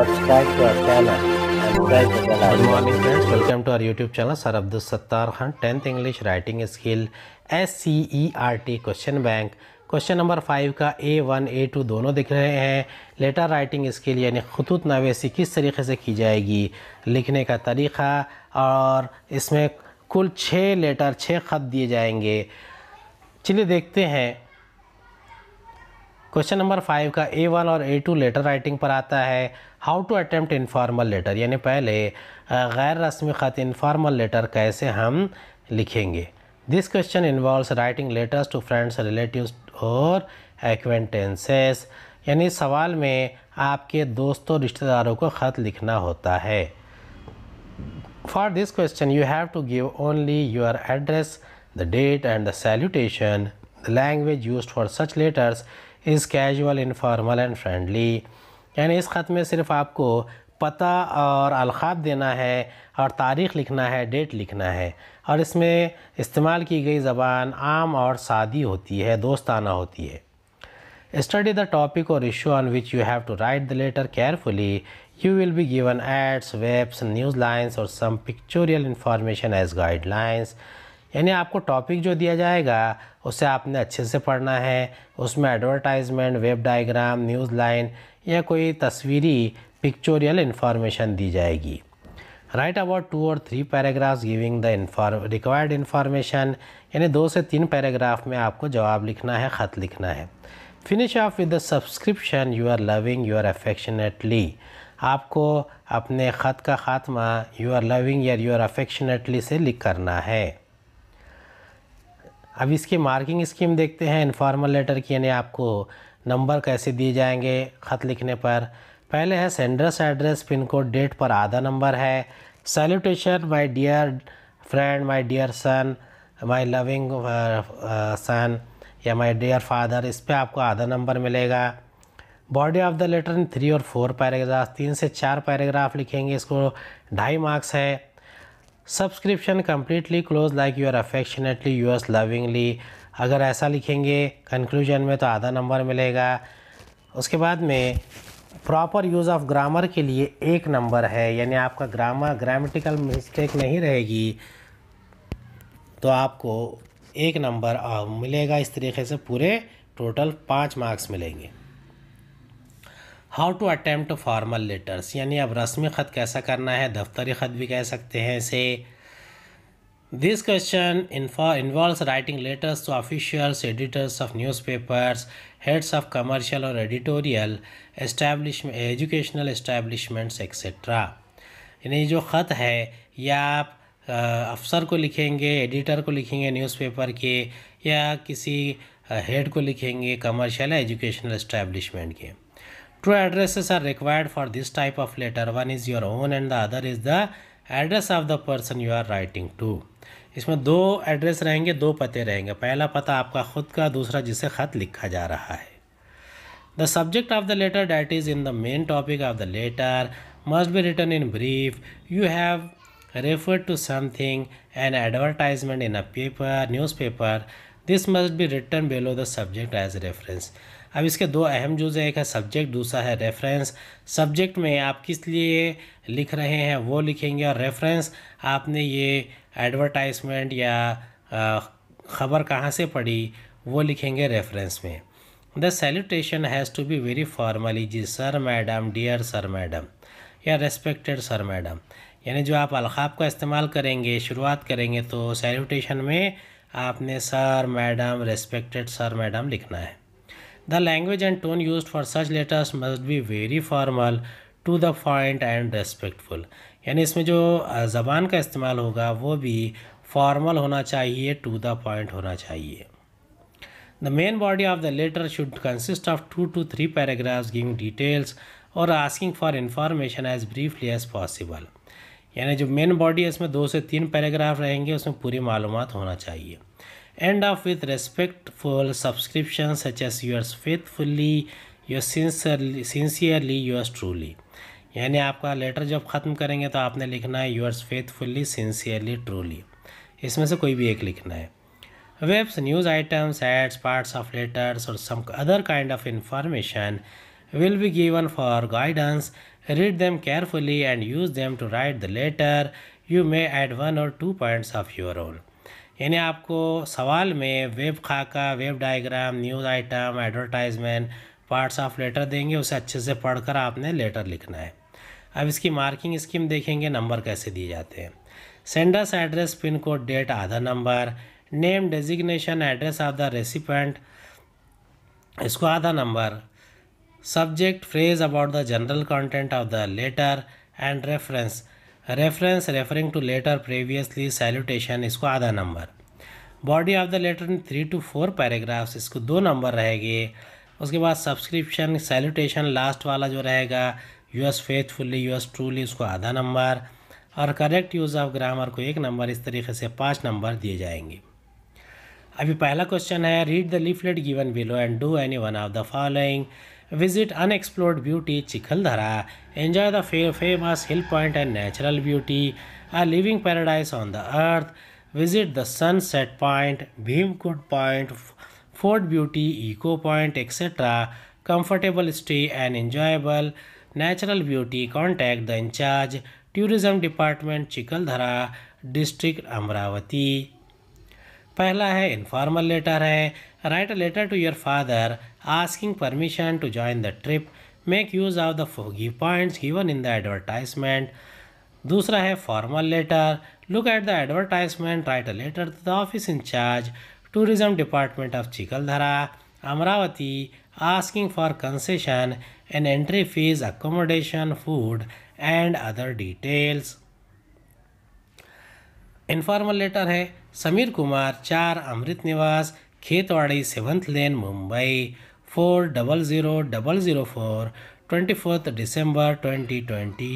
subscribe to our channel and press the bell icon. Good morning friends, welcome to our YouTube channel. Sir Abdul Sattar Khan, 10th English Writing Skill SCERT Question Bank. Question number five का A one A to दोनों दिख रहे हैं letter writing skill यानी खतूत नवेसी किस तरीके से की जाएगी लिखने का तरीक़ा और इसमें कुल छः लेटर छः ख़त दिए जाएंगे चलिए देखते हैं क्वेश्चन नंबर फाइव का ए वन और ए टू लेटर राइटिंग पर आता है how to attempt informal letter यानी पहले गैर रस्मी ख़त इनफॉर्मल लेटर कैसे हम लिखेंगे this question involve writing letters to friends relative और एक्वेंटेंसेस यानी सवाल में आपके दोस्तों रिश्तेदारों को ख़त लिखना होता है for this question you have to give only your address the date and the salutation the language use for such letters is casual informal and friendly यानी इस ख़त में सिर्फ आपको पता और अलखात देना है और तारीख़ लिखना है डेट लिखना है और इसमें इस्तेमाल की गई ज़बान आम और सादी होती है दोस्ताना होती है स्टडी द टॉपिक और issue on which you have to write the letter carefully you will be given ads webs news lines और some pictorial information as guidelines यानी आपको टॉपिक जो दिया जाएगा उसे आपने अच्छे से पढ़ना है उसमें advertisement web diagram news line या कोई तस्वीरी पिक्चोरियल इन्फॉर्मेशन दी जाएगी राइट अबाउट टू और three paragraphs giving the required information यानी दो से तीन पैराग्राफ में आपको जवाब लिखना है ख़त लिखना है finish off with the subscription you are loving you are affectionately आपको अपने ख़त का ख़ात्मा यू आर लविंग या यू आर अफेक्शनेटली से लिख करना है अब इसकी मार्किंग स्कीम देखते हैं इनफॉर्मल लेटर की यानी आपको नंबर कैसे दिए जाएंगे ख़त लिखने पर पहले है sender's address pin code date पर आधा नंबर है salutation my dear friend my dear son my loving son या माय डियर फादर इस पर आपको आधा नंबर मिलेगा body of the letter in three और फोर पैराग्राफ तीन से चार पैराग्राफ लिखेंगे इसको ढाई मार्क्स है subscription completely close like your affectionately yours lovingly अगर ऐसा लिखेंगे कंक्लूजन में तो आधा नंबर मिलेगा उसके बाद में प्रॉपर यूज़ ऑफ ग्रामर के लिए एक नंबर है यानी आपका ग्रामर ग्रामेटिकल मिस्टेक नहीं रहेगी तो आपको एक नंबर मिलेगा इस तरीके से पूरे टोटल पाँच मार्क्स मिलेंगे how to attempt formal letters यानी अब रस्मी ख़त कैसा करना है दफ्तरी ख़त भी कह सकते हैं इसे This question involves writing letters to officials, editors of newspapers, heads of commercial or editorial establishment, educational establishments, etc. यानी जो ख़त है या आप अफसर को लिखेंगे एडिटर को लिखेंगे न्यूज़पेपर के या किसी हेड को लिखेंगे कमर्शियल या एजुकेशनल इस्टेब्लिशमेंट के two addresses are required for this type of letter one is your own and the other is the address of the person you are writing to इसमें दो address रहेंगे दो पते रहेंगे पहला पता आपका खुद का दूसरा जिसे ख़त लिखा जा रहा है the subject of the letter that is in the main topic of the letter must be written in brief you have to to something an in a paper newspaper this must be written below the subject as reference अब इसके दो अहम जूज है एक है subject दूसरा है reference subject में आप किस लिए लिख रहे हैं वो लिखेंगे और रेफरेंस आपने ये एडवर्टाइजमेंट या ख़बर कहाँ से पढ़ी वो लिखेंगे रेफरेंस में the salutation has to be very formally जी sir madam dear sir madam या रेस्पेक्टेड सर मैडम यानी जो आप अलखाब का इस्तेमाल करेंगे शुरुआत करेंगे तो सैल्यूटेशन में आपने sir madam respected sir madam लिखना है the language and tone use for such letters must be very formal to the point and respectful यानी इसमें जो ज़बान का इस्तेमाल होगा वो भी फॉर्मल होना चाहिए टू द पॉइंट होना चाहिए the main body of the letter should consist of two to three paragraphs giving details और asking for information as briefly as possible यानी जो मेन बॉडी है इसमें दो से तीन पैराग्राफ रहेंगे उसमें पूरी मालूम होना चाहिए end up with respectful subscription such as yours faithfully yours sincerely sincerely yours truly यानी आपका लेटर जब ख़त्म करेंगे तो आपने लिखना है योर्स फेथफुल्ली सिंसियरली ट्रूली इसमें से कोई भी एक लिखना है webs news items ads parts of letters और some other kind of information will be given for guidance. Read them carefully and use them to write the letter. You may add one or two points of your own. यानी आपको सवाल में web खाका web diagram news item advertisement parts of letter देंगे उसे अच्छे से पढ़कर आपने लेटर लिखना है अब इसकी मार्किंग स्कीम देखेंगे नंबर कैसे दिए जाते हैं sender's address pin code date आधा number name designation address of the recipient इसको आधा number subject phrase about the general content of the letter and reference reference referring to letter previously salutation इसको आधा number body of the letter in three to four paragraphs इसको दो number रहेगी उसके बाद subscription salutation last वाला जो रहेगा yours faithfully yours truly उसको आधा नंबर और करेक्ट यूज़ ऑफ ग्रामर को एक नंबर इस तरीके से पाँच नंबर दिए जाएंगे अभी पहला क्वेश्चन है read the leaflet given below and do any one of the following visit unexplored beauty Chikhaldhara, enjoy the famous hill point and natural beauty, a living paradise on the earth, visit the sunset point, Bhimkund point, Fort Beauty, Eco Point, etc. Comfortable stay and enjoyable natural beauty. Contact the in charge, Tourism Department, Chikhaldhara, District Amravati. पहला है informal letter है write a letter to your father asking permission to join the trip make use of the forgive points given in the advertisement दूसरा है formal letter look at the advertisement write a letter to the office in charge tourism department of Chikhaldara Amravati asking for concession and entry fees accommodation food and other details informal letter है समीर कुमार चार Amrit Niwas Khetwadi seventh lane Mumbai 400004 24th December 2020.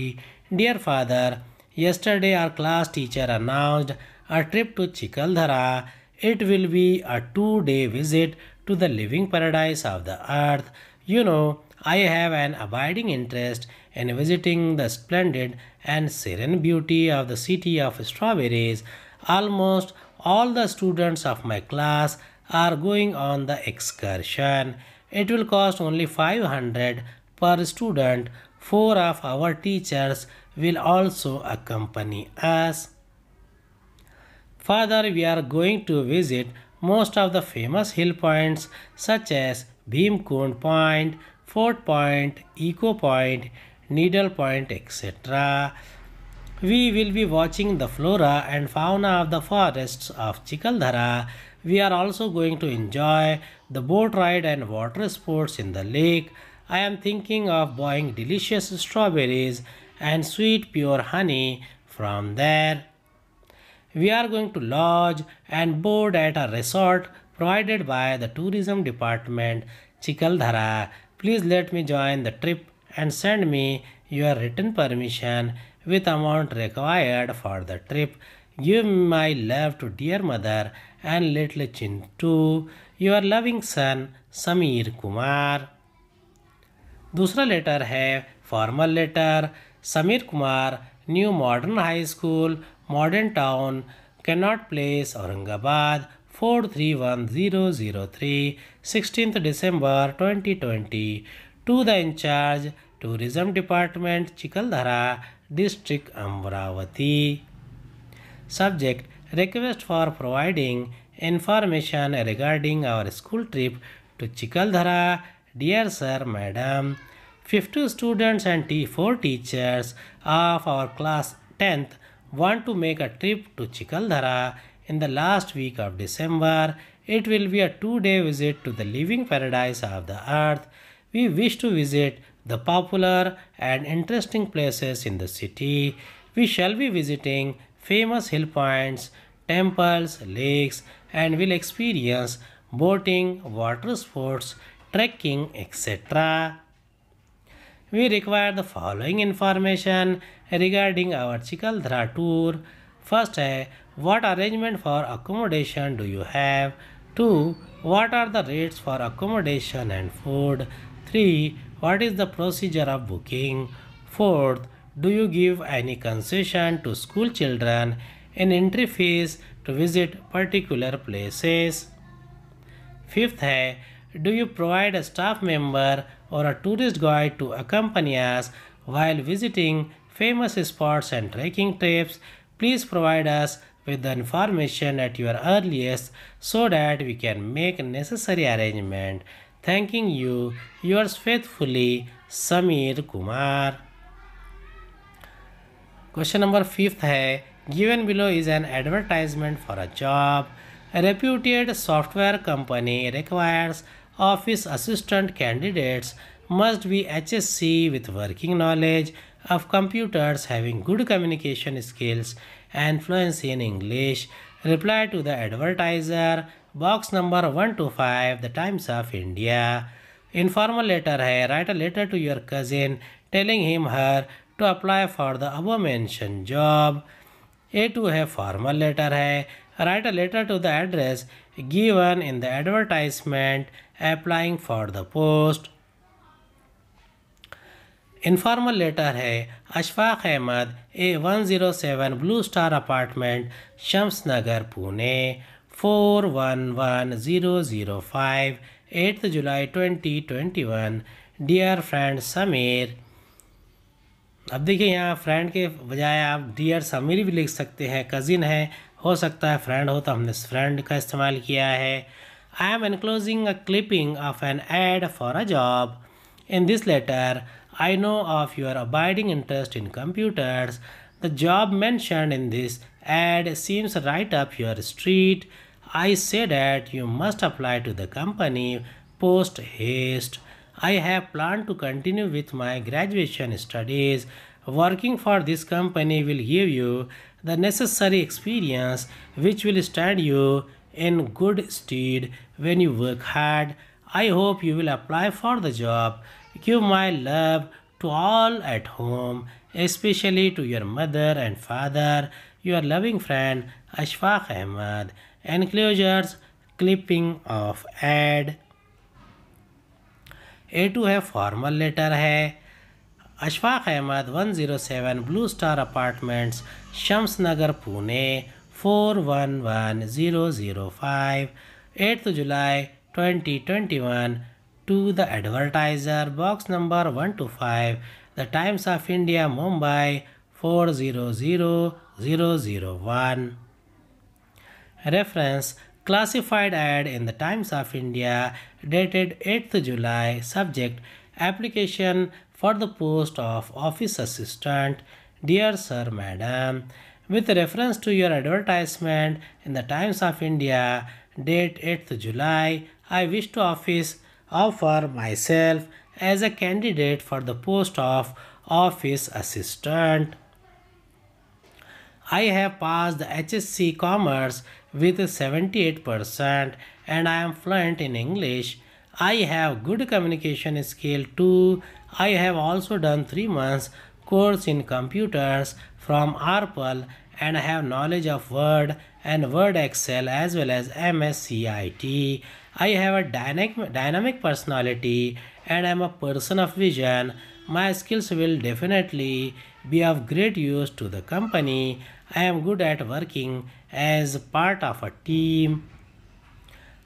Dear father, yesterday our class teacher announced a trip to Chikaldhara. It will be a two-day visit to the living paradise of the earth. You know, I have an abiding interest in visiting the splendid and serene beauty of the city of strawberries. Almost all the students of my class are going on the excursion. It will cost only 500 per student. Four of our teachers will also accompany us. Further, we are going to visit most of the famous hill points such as Bhimkund Point, Fort Point, Eco Point, Needle Point, etc. We will be watching the flora and fauna of the forests of Chikaldhara we are also going to enjoy the boat ride and water sports in the lake. I am thinking of buying delicious strawberries and sweet pure honey from there. We are going to lodge and board at a resort provided by the tourism department Chikaldhara. Please let me join the trip and send me your written permission with amount required for the trip. Give my love to dear mother and little Chintu, your loving son Sameer Kumar दूसरा letter है formal letter Sameer Kumar new modern high school modern town Connaught Place Aurangabad four three one zero zero three sixteen December twenty twenty two the incharge tourism department Chikhaldara district Amravati Subject Request for providing information regarding our school trip to Chikaldhara. Dear Sir, Madam, 50 students and 4 teachers of our class 10th want to make a trip to Chikaldhara in the last week of December. It will be a two-day visit to the living paradise of the earth. We wish to visit the popular and interesting places in the city. We shall be visiting famous hill points, temples, lakes, and will experience boating, water sports, trekking, etc. We require the following information regarding our Chikaldhara tour. First, eh, what arrangement for accommodation do you have? 2. What are the rates for accommodation and food? 3. What is the procedure of booking? Fourth, do you give any concession to school children in entry fees to visit particular places? Fifth है Do you provide a staff member or a tourist guide to accompany us while visiting famous spots and trekking trips? Please provide us with the information at your earliest so that we can make necessary arrangement. Thanking you, yours faithfully, Samir Kumar. Question number fifth है given below is an advertisement for a job. A reputed software company requires office assistant candidates must be HSC with working knowledge of computers having good communication skills and fluency in English. Reply to the advertiser box number 125 the Times of India. Informal letter hai write a letter to your cousin telling him her to apply for the above mentioned job A two है formal letter है write a letter to the address given in the advertisement applying for the post informal letter है Ashfaq Ahmad A one zero seven blue star apartment Shams Nagar Pune four one one zero zero five eighth July twenty twenty one dear friend Sameer अब देखिए यहाँ friend के बजाय आप dear Sameer भी लिख सकते हैं कज़िन है हो सकता है फ्रेंड हो तो हमने फ्रेंड का इस्तेमाल किया है I am enclosing a clipping of an ad for a job in this letter I know of your abiding interest in computers the job mentioned in this ad seems right up your street I say that you must apply to the company post haste I have planned to continue with my graduation studies. Working for this company will give you the necessary experience which will stand you in good stead when you work hard. I hope you will apply for the job. Give my love to all at home, especially to your mother and father, your loving friend Ashfaq Ahmad. Enclosures clipping of ad. A two है formal letter है Ashfaq Ahmad one zero seven blue star apartments Shams Nagar Pune four one one zero zero five eighth July twenty twenty one to the advertiser box number one two five the Times of India Mumbai four zero zero zero zero one reference classified ad in the Times of India dated 8th July subject application for the post of office assistant dear sir madam with reference to your advertisement in the Times of India date 8th July I wish to office offer myself as a candidate for the post of office assistant I have passed the HSC Commerce with 78% and I am fluent in English. I have good communication skill too. I have also done 3 months course in computers from ARPAL and I have knowledge of Word and Word Excel as well as MSCIT. I have a dynamic, dynamic personality and I am a person of vision. My skills will definitely be of great use to the company. I am good at working as part of a team.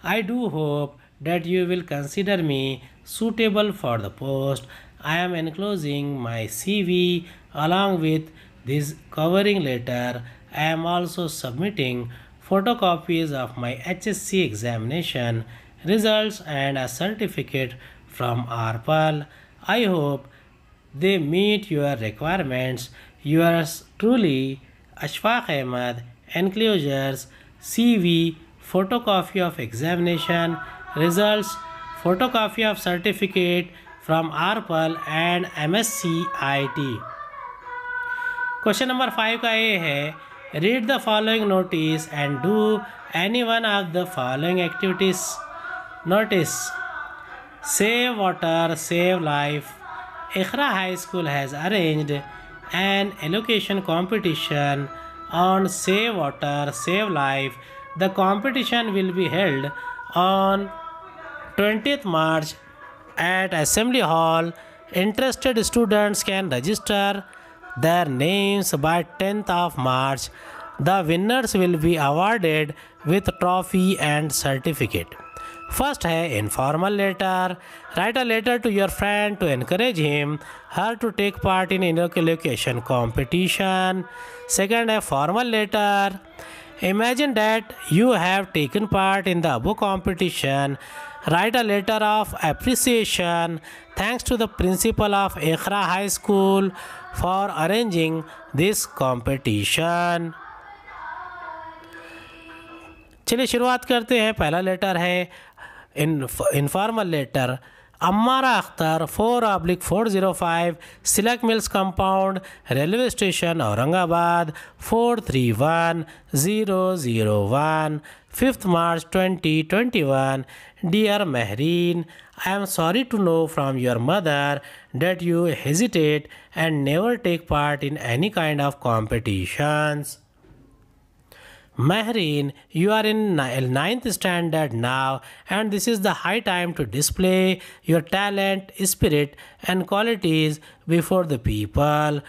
I do hope that you will consider me suitable for the post. I am enclosing my CV along with this covering letter. I am also submitting photocopies of my HSC examination results and a certificate from ARPAL. I hope they meet your requirements. Yours truly, Ashfaq Ahmad, Enclosures, CV, photocopy of examination, results, photocopy of certificate from ARPL and MSc IT. Question number 5 का ये है read the following notice and do any one of the following activities. Notice save water, save life, Ikhra High School has arranged an allocation competition on Save Water, Save Life. The competition will be held on 20th March at Assembly Hall. Interested students can register their names by 10th of March. The winners will be awarded with trophy and certificate. First है informal letter write a letter to your friend to encourage him her to take part in elocution competition second है formal letter imagine that you have taken part in the above competition write a letter of appreciation thanks to the principal of Iqra high school for arranging this competition चलिए शुरुआत करते हैं पहला letter है in informal letter Ammara Akhtar 4 oblique 405 Silak Mills Compound Railway Station Aurangabad 431001 5th March 2021 Dear Mehreen I am sorry to know from your mother that you hesitate and never take part in any kind of competitions Mahreen, you are in 9th standard now and this is the high time to display your talent, spirit and qualities before the people.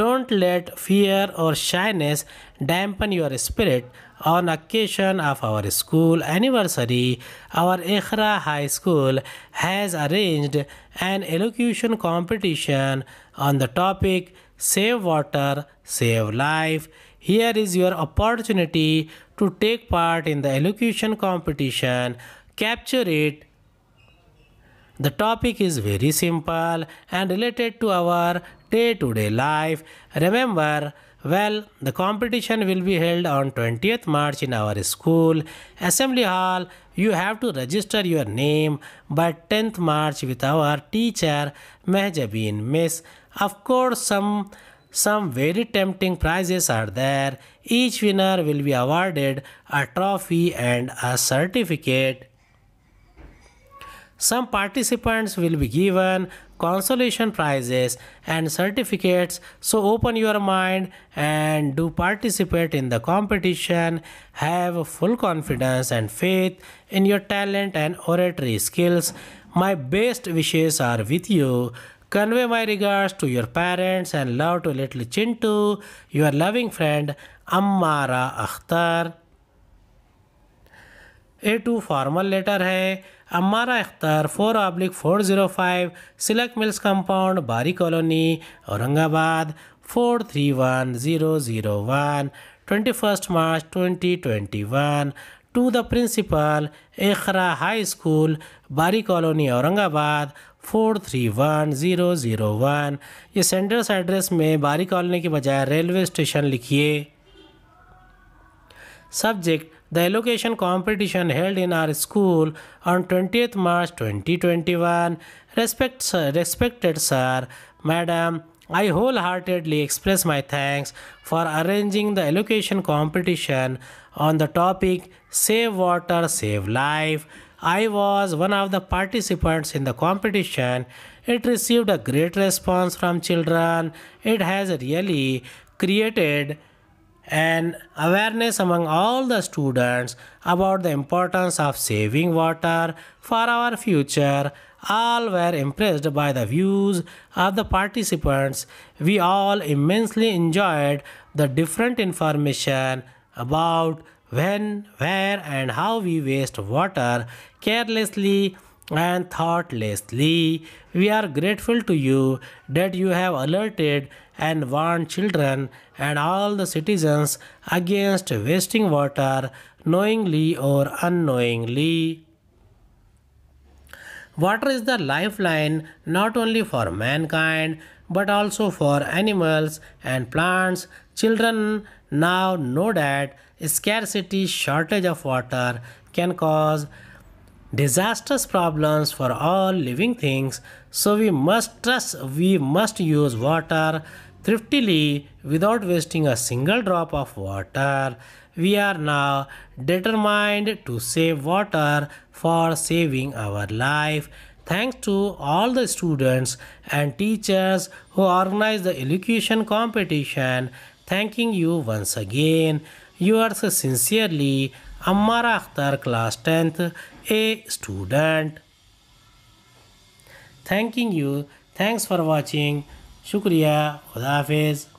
Don't let fear or shyness dampen your spirit on occasion of our school anniversary, our Ikhra High School has arranged an elocution competition on the topic Save Water, Save Life. Here is your opportunity to take part in the elocution competition, capture it. The topic is very simple and related to our day to day life. Remember, well, the competition will be held on 20th March in our school assembly hall. You have to register your name by 10th March with our teacher mehjabeen Miss. Of course, some some very tempting prizes are there. Each winner will be awarded a trophy and a certificate. Some participants will be given consolation prizes and certificates. So open your mind and do participate in the competition. Have full confidence and faith in your talent and oratory skills. My best wishes are with you. Convey my regards to your parents and love to little Chintu, your loving friend Ammara Akhtar. A two formal letter है Ammara Akhtar four oblique four zero five silk mills compound Bari colony Aurangabad four three one zero zero one twenty first March twenty twenty one to the principal Iqra high school Bari colony Aurangabad four three one zero zero one ये sender's address में Bari colony के बजाय railway station लिखिए subject the elocution competition held in our school on twenty eighth March twenty twenty one respect respected sir madam I wholeheartedly express my thanks for arranging the elocution competition on the topic save water save life I was one of the participants in the competition. It received a great response from children. It has really created an awareness among all the students about the importance of saving water for our future. All were impressed by the views of the participants. We all immensely enjoyed the different information about when, where, and how we waste water carelessly and thoughtlessly. We are grateful to you that you have alerted and warned children and all the citizens against wasting water knowingly or unknowingly. Water is the lifeline not only for mankind but also for animals and plants. Children now know that scarcity, shortage of water can cause disastrous problems for all living things. So we must trust, we must use water thriftily without wasting a single drop of water. We are now determined to save water for saving our life thanks to all the students and teachers who organized the elocution competition thanking you once again Yours sincerely, Ammar Akhtar, class 10th, A student. Thanking you. Thanks for watching. Shukriya. Khuda Hafiz.